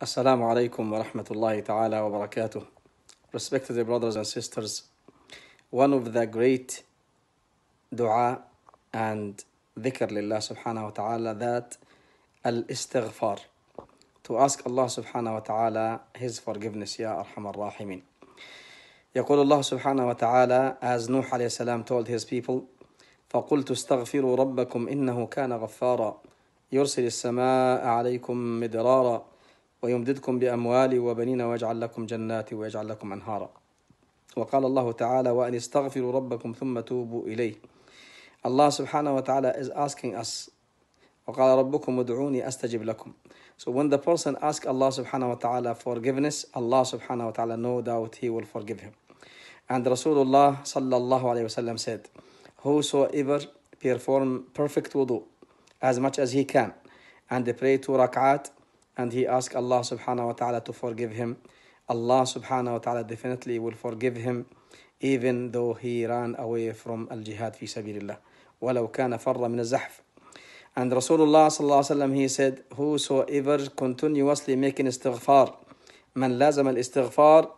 Assalamu alaikum wa rahmatullahi ta'ala wa barakatuh. Respected brothers and sisters, one of the great dua and dhikr lillah subhanahu wa ta'ala that al istighfar to ask Allah subhanahu wa ta'ala his forgiveness ya arhamar rahimin. يقول الله سبحانه وتعالى as Nuh عليه السلام told his people فقلت استغفروا ربكم إنه كان غفارا يرسل السماء عليكم مدرارا ويمددكم بأموال وبنين ويجعل لكم جنات ويجعل لكم أنهارا وقال الله تعالى وأن استغفروا ربكم ثم توبوا إليه الله سبحانه وتعالى is asking us وقال ربكم ادعوني أستجب لكم So when the person ask Allah subhanahu wa ta'ala forgiveness, Allah subhanahu wa ta'ala no doubt he will forgive him. And Rasulullah sallallahu alayhi wa sallam said, Whosoever perform perfect wudu as much as he can and they pray two rak'at and he asked Allah subhanahu wa ta'ala to forgive him. Allah subhanahu wa ta'ala definitely will forgive him even though he ran away from al-jihad fi sabilillah. وَلَوْ كَانَ فَرَّ مِنَ Zahf. And Rasulullah sallallahu alayhi he said, Whosoever continuously making istighfar, من al istighfar,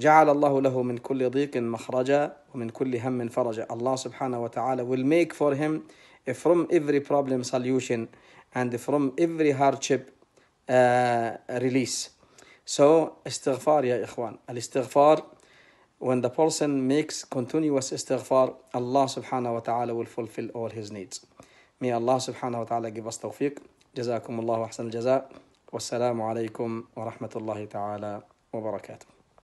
جعل الله له من كل ضيق مخرجا ومن كل هم فرجا Allah subhanahu wa ta'ala will make for him from every problem solution and from every hardship uh, release. So istighfar ya ikhwan. Al-istighfar, when the person makes continuous istighfar, Allah subhanahu wa ta'ala will fulfill all his needs. May Allah subhanahu wa ta'ala give us tawfiq. جزاكم الله أحسن الجزاء alaykum wa rahmatullahi ta'ala wa barakatuh.